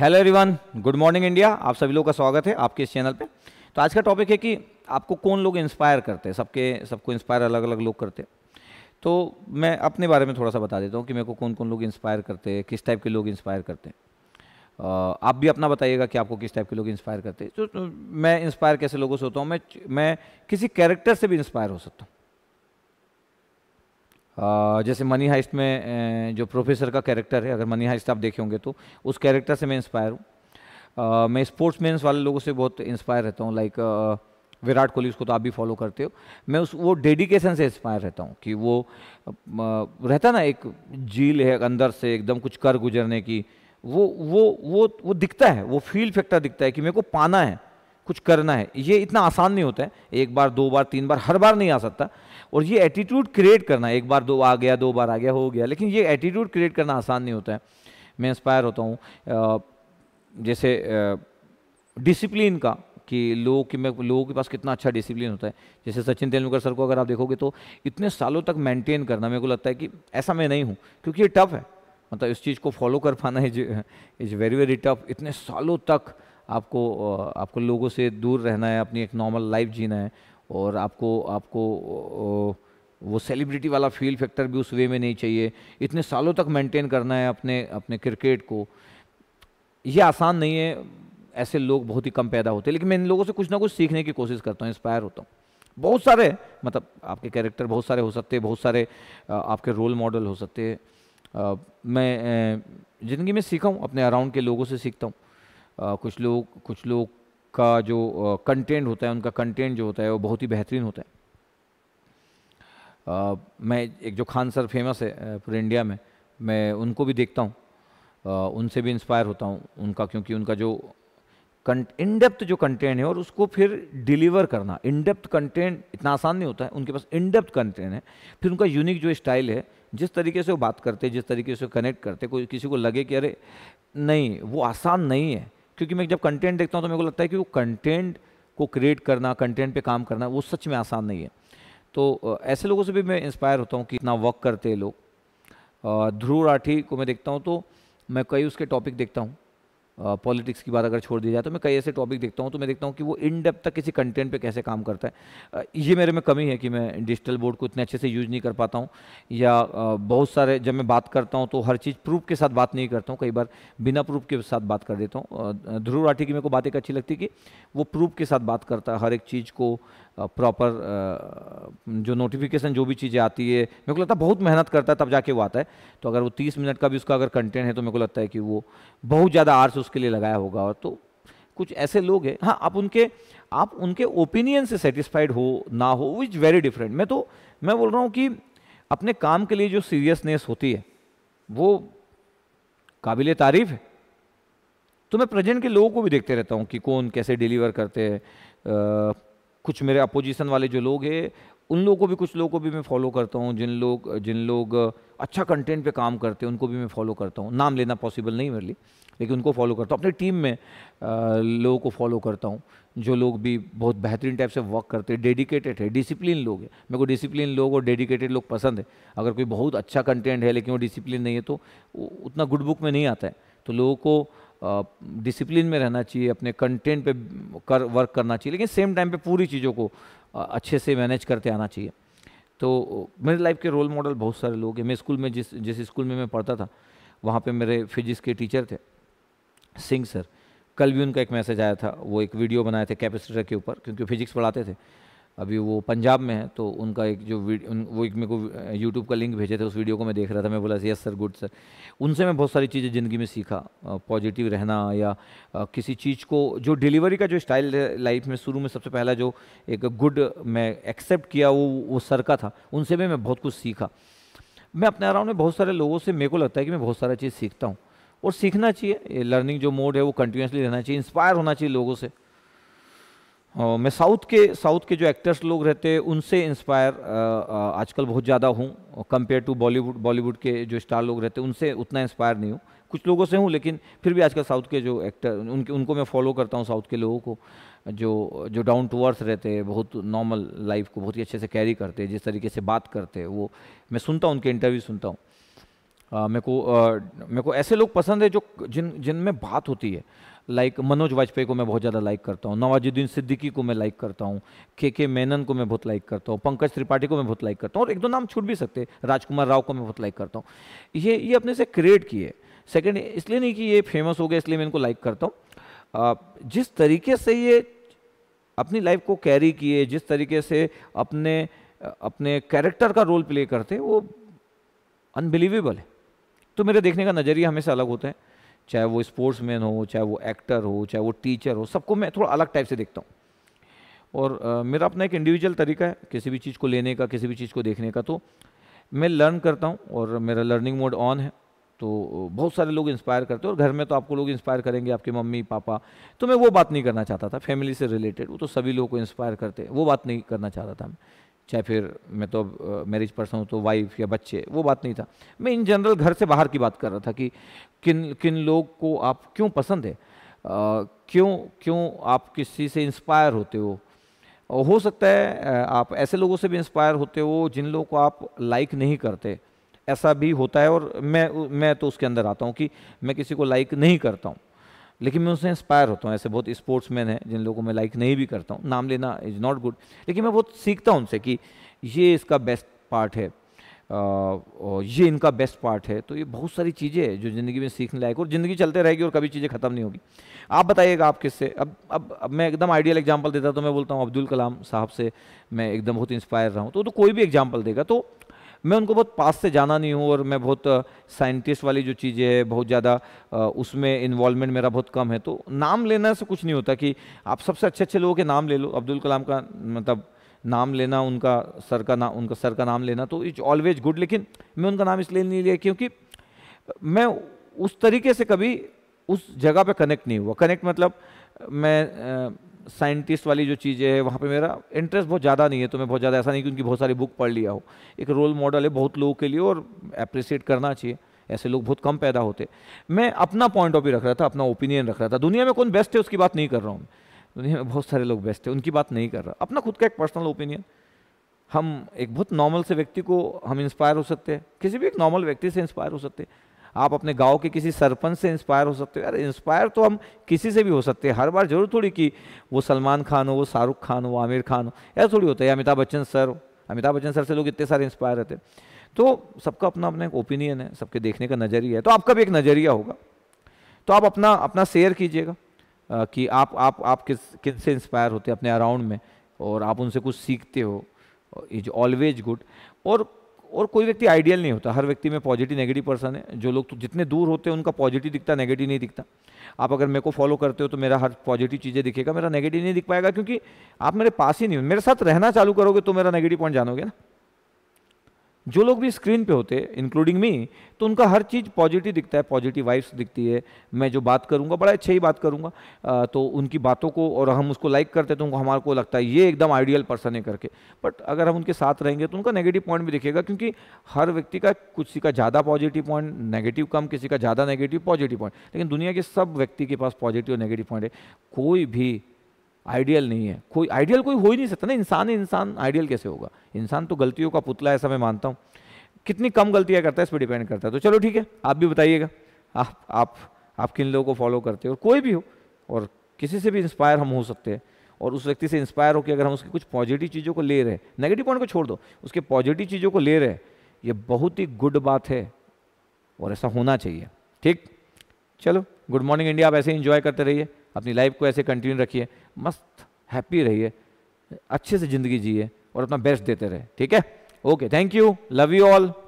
hello everyone good morning India आप सभी लोगों का स्वागत है आपके इस चैनल पे तो आज का टॉपिक है कि आपको कौन लोग इंस्पायर करते हैं सबके सबको इंस्पायर अलग अलग लोग करते हैं तो मैं अपने बारे में थोड़ा सा बता देता हूँ कि मेरे को कौन कौन लोग इंस्पायर करते हैं किस टाइप के लोग इंस्पायर करते हैं आप भी अपना बताइएगा कि आपको किस टाइप के लोग इंस्पायर करते हैं तो, तो मैं इंस्पायर कैसे लोगों से होता हूँ मैं मैं किसी कैरेक्टर से भी इंस्पायर हो सकता हूँ जैसे मनी हाइस्ट में जो प्रोफेसर का कैरेक्टर है अगर मनी हाइस्ट आप देखे होंगे तो उस कैरेक्टर से मैं इंस्पायर हूँ मैं स्पोर्ट्स वाले लोगों से बहुत इंस्पायर रहता हूँ लाइक विराट कोहली उसको तो आप भी फॉलो करते हो मैं उस वो डेडिकेशन से इंस्पायर रहता हूँ कि वो रहता ना एक झील है अंदर से एकदम कुछ कर गुजरने की वो वो वो वो दिखता है वो फील फैक्टर दिखता है कि मेरे को पाना है कुछ करना है ये इतना आसान नहीं होता है एक बार दो बार तीन बार हर बार नहीं आ सकता और ये एटीट्यूड क्रिएट करना एक बार दो आ गया दो बार आ गया हो गया लेकिन ये एटीट्यूड क्रिएट करना आसान नहीं होता है मैं इंस्पायर होता हूँ जैसे डिसिप्लिन का कि लोगों के में लोगों के पास कितना अच्छा डिसिप्लिन होता है जैसे सचिन तेंदुलकर सर को अगर आप देखोगे तो इतने सालों तक मेंटेन करना मेरे को लगता है कि ऐसा मैं नहीं हूँ क्योंकि ये टफ है मतलब इस चीज़ को फॉलो कर पाना is is very very tough इतने सालों तक आपको आपको लोगों से दूर रहना है अपनी एक नॉर्मल लाइफ जीना है और आपको आपको वो सेलिब्रिटी वाला फील फैक्टर भी उस वे में नहीं चाहिए इतने सालों तक मेंटेन करना है अपने अपने क्रिकेट को ये आसान नहीं है ऐसे लोग बहुत ही कम पैदा होते हैं लेकिन मैं इन लोगों से कुछ ना कुछ सीखने की कोशिश करता हूँ इंस्पायर होता हूँ बहुत सारे मतलब आपके कैरेक्टर बहुत सारे हो सकते हैं बहुत सारे आपके रोल मॉडल हो सकते हैं मैं ज़िंदगी में सीखा हूँ अपने अराउंड के लोगों से सीखता हूँ आ, कुछ लोग कुछ लोग का जो कंटेंट होता है उनका कंटेंट जो होता है वो बहुत ही बेहतरीन होता है आ, मैं एक जो खान सर फेमस है पूरे इंडिया में मैं उनको भी देखता हूँ उनसे भी इंस्पायर होता हूँ उनका क्योंकि उनका जो इनडेप्थ जो कंटेंट है और उसको फिर डिलीवर करना इनडेप्थ कंटेंट इतना आसान नहीं होता है उनके पास इनडेप्थ कंटेंट है फिर उनका यूनिक जो स्टाइल है जिस तरीके से वो बात करते हैं जिस तरीके से कनेक्ट करते कोई किसी को लगे कि अरे नहीं वो आसान नहीं है क्योंकि मैं जब कंटेंट देखता हूँ तो मेरे को लगता है कि वो कंटेंट को क्रिएट करना कंटेंट पे काम करना वो सच में आसान नहीं है तो ऐसे लोगों से भी मैं इंस्पायर होता हूँ कि इतना वर्क करते हैं लोग ध्रुव राठी को मैं देखता हूँ तो मैं कई उसके टॉपिक देखता हूँ पॉलिटिक्स की बात अगर छोड़ दी जाए तो मैं कई ऐसे टॉपिक देखता हूँ तो मैं देखता हूँ कि वो इन डेप्थ तक किसी कंटेंट पे कैसे काम करता है ये मेरे में कमी है कि मैं डिजिटल बोर्ड को इतने अच्छे से यूज़ नहीं कर पाता हूँ या बहुत सारे जब मैं बात करता हूँ तो हर चीज़ प्रूफ के साथ बात नहीं करता हूँ कई बार बिना प्रूफ के साथ बात कर देता हूँ ध्रुव राठी की मेरे को बात एक अच्छी लगती कि वो प्रूफ के साथ बात करता है हर एक चीज़ को प्रॉपर जो नोटिफिकेशन जो भी चीज़ें आती है मेरे को लगता है बहुत मेहनत करता है तब जाके वो आता है तो अगर वो तीस मिनट का भी उसका अगर कंटेंट है तो मेरे को लगता है कि वो बहुत ज़्यादा आर्स उसके लिए लगाया होगा और तो कुछ ऐसे लोग हैं हाँ आप उनके आप उनके ओपिनियन से सेटिस्फाइड हो ना हो वो इज़ वेरी डिफरेंट मैं तो मैं बोल रहा हूँ कि अपने काम के लिए जो सीरियसनेस होती है वो काबिल तारीफ है तो मैं प्रेजेंट के लोगों को भी देखते रहता हूँ कि कौन कैसे डिलीवर करते हैं कुछ मेरे अपोजिशन वाले जो लोग हैं उन लोगों को भी कुछ लोगों को भी मैं फॉलो करता हूँ जिन लोग जिन लोग अच्छा कंटेंट पे काम करते हैं उनको भी मैं फॉलो करता हूँ नाम लेना पॉसिबल नहीं मेरे लिए लेकिन उनको फॉलो करता हूँ अपनी टीम में लोगों को फॉलो करता हूँ जो लोग भी बहुत बेहतरीन टाइप से वर्क करते हैं डेडिकेटेड है डिसिप्लिन लोग हैं मेरे को डिसिप्लिन लोग और डेडिकेटेड लोग पसंद है अगर कोई बहुत अच्छा कंटेंट है लेकिन वो डिसिप्लिन नहीं है तो उतना गुड बुक में नहीं आता है तो लोगों को डिसिप्लिन में रहना चाहिए अपने कंटेंट पे कर वर्क करना चाहिए लेकिन सेम टाइम पे पूरी चीज़ों को अच्छे से मैनेज करते आना चाहिए तो मेरे लाइफ के रोल मॉडल बहुत सारे लोग हैं मैं स्कूल में जिस जिस स्कूल में मैं पढ़ता था वहाँ पे मेरे फिजिक्स के टीचर थे सिंह सर कल भी उनका एक मैसेज आया था वो एक वीडियो बनाए थे कैपेसिटर के ऊपर क्योंकि फिजिक्स पढ़ाते थे अभी वो पंजाब में है तो उनका एक जो वो एक मेरे को यूट्यूब का लिंक भेजे थे उस वीडियो को मैं देख रहा था मैं बोला यस सर गुड सर उनसे मैं बहुत सारी चीज़ें ज़िंदगी में सीखा पॉजिटिव रहना या किसी चीज़ को जो डिलीवरी का जो स्टाइल लाइफ में शुरू में सबसे पहला जो एक गुड मैं एक्सेप्ट किया वो वो सर का था उनसे भी मैं बहुत कुछ सीखा मैं अपने अराउंड में बहुत सारे लोगों से मेरे को लगता है कि मैं बहुत सारा चीज़ सीखता हूँ और सीखना चाहिए लर्निंग जो मोड है वो कंटिन्यूसली रहना चाहिए इंस्पायर होना चाहिए लोगों से मैं साउथ के साउथ के जो एक्टर्स लोग रहते हैं उनसे इंस्पायर आजकल बहुत ज़्यादा हूँ कंपेयर टू बॉलीवुड बॉलीवुड के जो स्टार लोग रहते हैं उनसे उतना इंस्पायर नहीं हूँ कुछ लोगों से हूँ लेकिन फिर भी आजकल साउथ के जो एक्टर उनके उनको मैं फॉलो करता हूँ साउथ के लोगों को जो जो डाउन टू अर्थ रहते हैं बहुत नॉर्मल लाइफ को बहुत ही अच्छे से कैरी करते हैं जिस तरीके से बात करते हैं वो मैं सुनता हूँ उनके इंटरव्यू सुनता हूँ मेरे को मेरे को ऐसे लोग पसंद है जो जिन जिनमें बात होती है लाइक मनोज वाजपेयी को मैं बहुत ज़्यादा लाइक करता हूँ नवाजुद्दीन सिद्दीकी को मैं लाइक करता हूँ के के मेनन को मैं बहुत लाइक करता हूँ पंकज त्रिपाठी को मैं बहुत लाइक करता हूँ और एक दो नाम छूट भी सकते राजकुमार राव को मैं बहुत लाइक करता हूँ ये ये अपने से क्रिएट किए सेकेंड इसलिए नहीं कि ये फेमस हो गया इसलिए मैं इनको लाइक करता हूँ जिस तरीके से ये अपनी लाइफ को कैरी किए जिस तरीके से अपने अपने कैरेक्टर का रोल प्ले करते वो अनबिलीवेबल है तो मेरे देखने का नज़रिया हमेशा अलग होता है चाहे वो स्पोर्ट्समैन हो चाहे वो एक्टर हो चाहे वो टीचर हो सबको मैं थोड़ा अलग टाइप से देखता हूँ और आ, मेरा अपना एक इंडिविजुअल तरीका है किसी भी चीज़ को लेने का किसी भी चीज़ को देखने का तो मैं लर्न करता हूँ और मेरा लर्निंग मोड ऑन है तो बहुत सारे लोग इंस्पायर करते हैं और घर में तो आपको लोग इंस्पायर करेंगे आपके मम्मी पापा तो मैं वो बात नहीं करना चाहता था फैमिली से रिलेटेड वो तो सभी लोग को इंस्पायर करते हैं वो बात नहीं करना चाहता था मैं चाहे फिर मैं तो मैरिज पर्सन हूँ तो वाइफ या बच्चे वो बात नहीं था मैं इन जनरल घर से बाहर की बात कर रहा था कि किन किन लोग को आप क्यों पसंद है आ, क्यों क्यों आप किसी से इंस्पायर होते हो हो सकता है आप ऐसे लोगों से भी इंस्पायर होते हो जिन लोगों को आप लाइक नहीं करते ऐसा भी होता है और मैं मैं तो उसके अंदर आता हूँ कि मैं किसी को लाइक नहीं करता हूँ लेकिन मैं उनसे इंस्पायर होता हूँ ऐसे बहुत स्पोर्ट्स मैन हैं जिन लोगों को मैं लाइक नहीं भी करता हूँ नाम लेना इज़ नॉट गुड लेकिन मैं बहुत सीखता हूँ उनसे कि ये इसका बेस्ट पार्ट है और ये इनका बेस्ट पार्ट है तो ये बहुत सारी चीज़ें हैं जो ज़िंदगी में सीखने लायक और ज़िंदगी चलते रहेगी और कभी चीज़ें ख़त्म नहीं होगी आप बताइएगा आप किससे अब अब अब मैं एकदम आइडियल एग्जाम्पल देता तो मैं बोलता हूँ अब्दुल कलाम साहब से मैं एकदम बहुत इंस्पायर रहा हूँ तो, तो कोई भी एग्जाम्पल देगा तो मैं उनको बहुत पास से जाना नहीं हूँ और मैं बहुत साइंटिस्ट वाली जो चीज़ें हैं बहुत ज़्यादा उसमें इन्वॉल्वमेंट मेरा बहुत कम है तो नाम लेना से कुछ नहीं होता कि आप सबसे अच्छे अच्छे लोगों के नाम ले लो अब्दुल कलाम का मतलब नाम लेना उनका सर का नाम उनका सर का नाम लेना तो इट्स ऑलवेज गुड लेकिन मैं उनका नाम इसलिए नहीं लिया क्योंकि मैं उस तरीके से कभी उस जगह पे कनेक्ट नहीं हुआ कनेक्ट मतलब मैं साइंटिस्ट वाली जो चीज़ें हैं वहाँ पे मेरा इंटरेस्ट बहुत ज़्यादा नहीं है तो मैं बहुत ज़्यादा ऐसा नहीं कि उनकी बहुत सारी बुक पढ़ लिया हो एक रोल मॉडल है बहुत लोगों के लिए और अप्रिसिएट करना चाहिए ऐसे लोग बहुत कम पैदा होते मैं अपना पॉइंट ऑफ व्यू रख रहा था अपना ओपिनियन रख रहा था दुनिया में कौन बेस्ट है उसकी बात नहीं कर रहा हूँ दुनिया में बहुत सारे लोग बेस्ट है उनकी बात नहीं कर रहा अपना खुद का एक पर्सनल ओपिनियन हम एक बहुत नॉर्मल से व्यक्ति को हम इंस्पायर हो सकते हैं किसी भी एक नॉर्मल व्यक्ति से इंस्पायर हो सकते हैं आप अपने गांव के किसी सरपंच से इंस्पायर हो सकते हो यार इंस्पायर तो हम किसी से भी हो सकते हैं हर बार जरूर थोड़ी कि वो सलमान खान हो वो शाहरुख खान हो वो आमिर खान हो ऐसा थोड़ी होता है अमिताभ बच्चन सर अमिताभ बच्चन सर से लोग इतने सारे इंस्पायर रहते हैं तो सबका अपना अपना एक ओपिनियन है सबके देखने का नज़रिया है तो आपका भी एक नज़रिया होगा तो आप अपना अपना शेयर कीजिएगा कि आप आप आप किस किन से इंस्पायर होते हैं अपने अराउंड में और आप उनसे कुछ सीखते हो इज ऑलवेज गुड और और कोई व्यक्ति आइडियल नहीं होता हर व्यक्ति में पॉजिटिव नेगेटिव पर्सन है जो लोग तो जितने दूर होते हैं उनका पॉजिटिव दिखता नेगेटिव नहीं दिखता आप अगर मेरे को फॉलो करते हो तो मेरा हर पॉजिटिव चीज़ें दिखेगा मेरा नेगेटिव नहीं दिख पाएगा क्योंकि आप मेरे पास ही नहीं हो मेरे साथ रहना चालू करोगे तो मेरा नेगेटिव पॉइंट जानोगे ना जो लोग भी स्क्रीन पे होते इंक्लूडिंग मी तो उनका हर चीज़ पॉजिटिव दिखता है पॉजिटिव वाइब्स दिखती है मैं जो बात करूँगा बड़ा अच्छे ही बात करूँगा तो उनकी बातों को और हम उसको लाइक करते तो उनको हमारे को लगता है ये एकदम आइडियल पर्सन है करके बट अगर हम उनके साथ रहेंगे तो उनका नेगेटिव पॉइंट भी दिखेगा क्योंकि हर व्यक्ति का कुछ का ज़्यादा पॉजिटिव पॉइंट नेगेटिव कम किसी का ज़्यादा नेगेटिव पॉजिटिव पॉइंट लेकिन दुनिया के सब व्यक्ति के पास पॉजिटिव और नेगेटिव पॉइंट है कोई भी आइडियल नहीं है कोई आइडियल कोई हो ही नहीं सकता ना इंसान है इंसान आइडियल कैसे होगा इंसान तो गलतियों का पुतला ऐसा मैं मानता हूँ कितनी कम गलतियाँ करता है इस पर डिपेंड करता है तो चलो ठीक है आप भी बताइएगा आप आप आप किन लोगों को फॉलो करते हो कोई भी हो और किसी से भी इंस्पायर हम हो सकते हैं और उस व्यक्ति से इंस्पायर होकर अगर हम उसकी कुछ पॉजिटिव चीज़ों को ले रहे हैं नेगेटिव पॉइंट को छोड़ दो उसके पॉजिटिव चीज़ों को ले रहे हैं ये बहुत ही गुड बात है और ऐसा होना चाहिए ठीक चलो गुड मॉर्निंग इंडिया आप ऐसे ही इंजॉय करते रहिए अपनी लाइफ को ऐसे कंटिन्यू रखिए मस्त हैप्पी रहिए अच्छे से ज़िंदगी जिए और अपना बेस्ट देते रहे ठीक है okay thank you love you all